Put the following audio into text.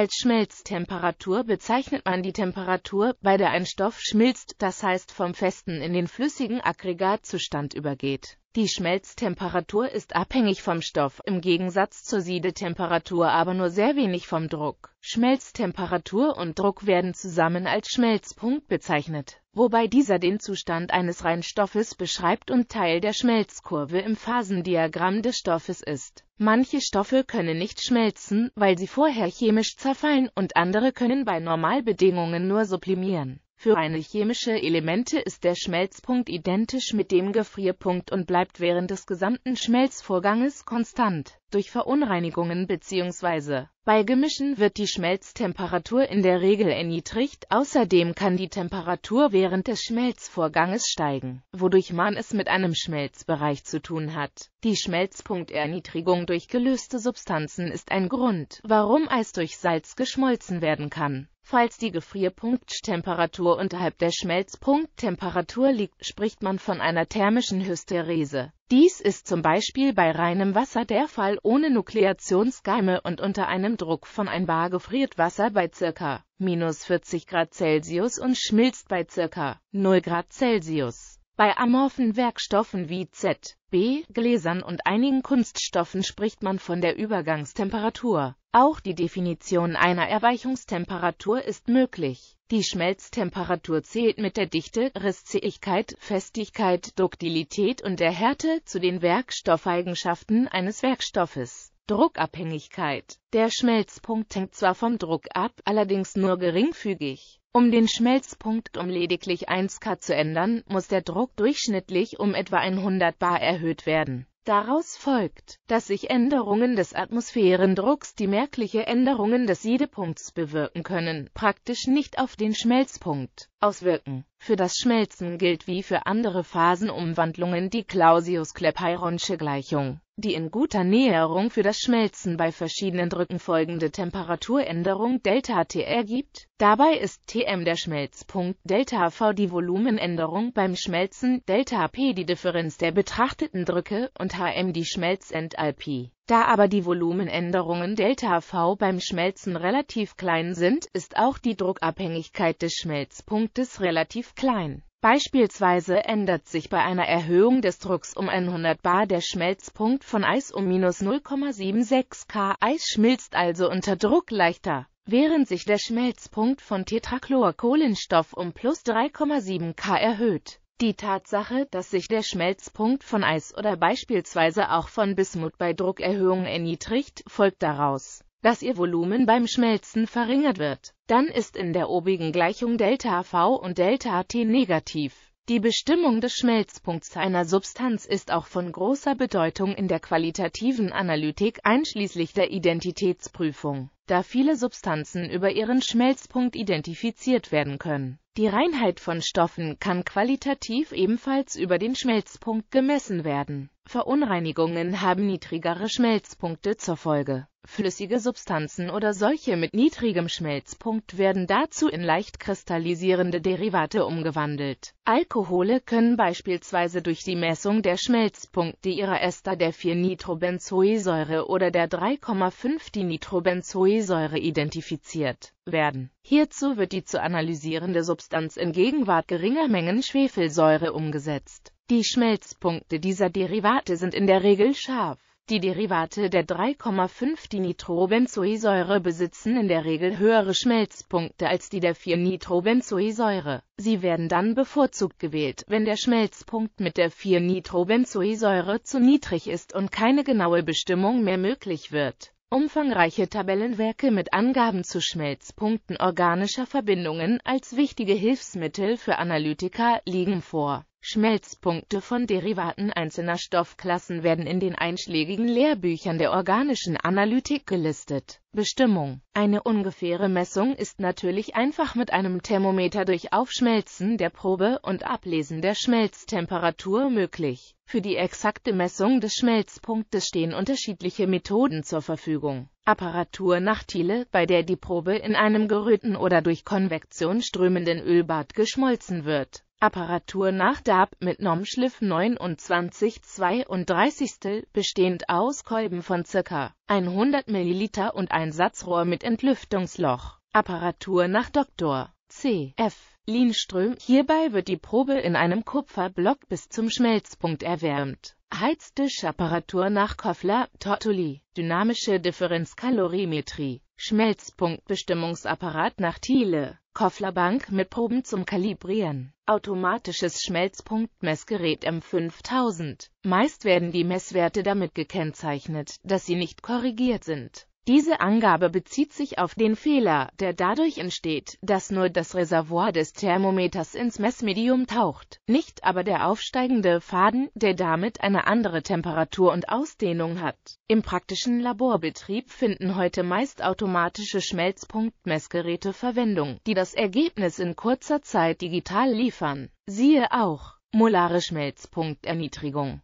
Als Schmelztemperatur bezeichnet man die Temperatur, bei der ein Stoff schmilzt, das heißt vom festen in den flüssigen Aggregatzustand übergeht die Schmelztemperatur ist abhängig vom Stoff, im Gegensatz zur Siedetemperatur aber nur sehr wenig vom Druck. Schmelztemperatur und Druck werden zusammen als Schmelzpunkt bezeichnet, wobei dieser den Zustand eines Reinstoffes beschreibt und Teil der Schmelzkurve im Phasendiagramm des Stoffes ist. Manche Stoffe können nicht schmelzen, weil sie vorher chemisch zerfallen, und andere können bei Normalbedingungen nur sublimieren. Für reine chemische Elemente ist der Schmelzpunkt identisch mit dem Gefrierpunkt und bleibt während des gesamten Schmelzvorganges konstant. Durch Verunreinigungen bzw. bei Gemischen wird die Schmelztemperatur in der Regel erniedrigt, außerdem kann die Temperatur während des Schmelzvorganges steigen, wodurch man es mit einem Schmelzbereich zu tun hat. Die Schmelzpunkterniedrigung durch gelöste Substanzen ist ein Grund, warum Eis durch Salz geschmolzen werden kann. Falls die Gefrierpunkttemperatur unterhalb der Schmelzpunkttemperatur liegt, spricht man von einer thermischen Hysterese. Dies ist zum Beispiel bei reinem Wasser der Fall ohne Nukleationsgeime und unter einem Druck von 1 Bar gefriert Wasser bei ca. minus 40 Grad Celsius und schmilzt bei ca. 0 Grad Celsius. Bei amorphen Werkstoffen wie Z, B, Gläsern und einigen Kunststoffen spricht man von der Übergangstemperatur. Auch die Definition einer Erweichungstemperatur ist möglich. Die Schmelztemperatur zählt mit der Dichte, Risszähigkeit, Festigkeit, Duktilität und der Härte zu den Werkstoffeigenschaften eines Werkstoffes. Druckabhängigkeit. Der Schmelzpunkt hängt zwar vom Druck ab, allerdings nur geringfügig. Um den Schmelzpunkt um lediglich 1 K zu ändern, muss der Druck durchschnittlich um etwa 100 bar erhöht werden Daraus folgt, dass sich Änderungen des Atmosphärendrucks, die merkliche Änderungen des Siedepunkts bewirken können, praktisch nicht auf den Schmelzpunkt auswirken für das Schmelzen gilt wie für andere Phasenumwandlungen die Clausius-Clapeyronische Gleichung, die in guter Näherung für das Schmelzen bei verschiedenen Drücken folgende Temperaturänderung ΔT ergibt. Dabei ist Tm der Schmelzpunkt, ΔV die Volumenänderung beim Schmelzen, ΔP die Differenz der betrachteten Drücke und Hm die Schmelzentalpie. Da aber die Volumenänderungen Delta V beim Schmelzen relativ klein sind, ist auch die Druckabhängigkeit des Schmelzpunktes relativ klein. Beispielsweise ändert sich bei einer Erhöhung des Drucks um 100 bar der Schmelzpunkt von Eis um minus 0,76 K. Eis schmilzt also unter Druck leichter, während sich der Schmelzpunkt von Tetrachlorkohlenstoff um plus 3,7 K erhöht. Die Tatsache, dass sich der Schmelzpunkt von Eis oder beispielsweise auch von Bismut bei Druckerhöhung erniedrigt, folgt daraus, dass ihr Volumen beim Schmelzen verringert wird. Dann ist in der obigen Gleichung ΔV und ΔT negativ. Die Bestimmung des Schmelzpunkts einer Substanz ist auch von großer Bedeutung in der qualitativen Analytik einschließlich der Identitätsprüfung, da viele Substanzen über ihren Schmelzpunkt identifiziert werden können. Die Reinheit von Stoffen kann qualitativ ebenfalls über den Schmelzpunkt gemessen werden Verunreinigungen haben niedrigere Schmelzpunkte zur Folge. Flüssige Substanzen oder solche mit niedrigem Schmelzpunkt werden dazu in leicht kristallisierende Derivate umgewandelt. Alkohole können beispielsweise durch die Messung der Schmelzpunkte ihrer Ester der 4-Nitrobenzoesäure oder der 3,5-Dinitrobenzoesäure identifiziert werden. Hierzu wird die zu analysierende Substanz in Gegenwart geringer Mengen Schwefelsäure umgesetzt. Die Schmelzpunkte dieser Derivate sind in der Regel scharf. Die Derivate der 3,5-Dinitrobenzoesäure besitzen in der Regel höhere Schmelzpunkte als die der 4-Nitrobenzoesäure. Sie werden dann bevorzugt gewählt, wenn der Schmelzpunkt mit der 4-Nitrobenzoesäure zu niedrig ist und keine genaue Bestimmung mehr möglich wird. Umfangreiche Tabellenwerke mit Angaben zu Schmelzpunkten organischer Verbindungen als wichtige Hilfsmittel für Analytiker liegen vor Schmelzpunkte von Derivaten einzelner Stoffklassen werden in den einschlägigen Lehrbüchern der organischen Analytik gelistet. Bestimmung Eine ungefähre Messung ist natürlich einfach mit einem Thermometer durch Aufschmelzen der Probe und Ablesen der Schmelztemperatur möglich. Für die exakte Messung des Schmelzpunktes stehen unterschiedliche Methoden zur Verfügung. Apparatur nach Thiele, bei der die Probe in einem gerührten oder durch Konvektion strömenden Ölbad geschmolzen wird Apparatur nach DAB mit NOM-Schliff 29 32 bestehend aus Kolben von ca. 100 ml und ein Satzrohr mit Entlüftungsloch. Apparatur nach Dr. C. F. Lienström. Hierbei wird die Probe in einem Kupferblock bis zum Schmelzpunkt erwärmt. Heiztischapparatur nach Koffler, Tortoli. dynamische Differenzkalorimetrie, Schmelzpunktbestimmungsapparat nach Thiele, Kofflerbank mit Proben zum Kalibrieren, automatisches Schmelzpunktmessgerät M5000. Meist werden die Messwerte damit gekennzeichnet, dass sie nicht korrigiert sind. Diese Angabe bezieht sich auf den Fehler, der dadurch entsteht, dass nur das Reservoir des Thermometers ins Messmedium taucht, nicht aber der aufsteigende Faden, der damit eine andere Temperatur und Ausdehnung hat. Im praktischen Laborbetrieb finden heute meist automatische Schmelzpunktmessgeräte Verwendung, die das Ergebnis in kurzer Zeit digital liefern. Siehe auch Molare Schmelzpunkterniedrigung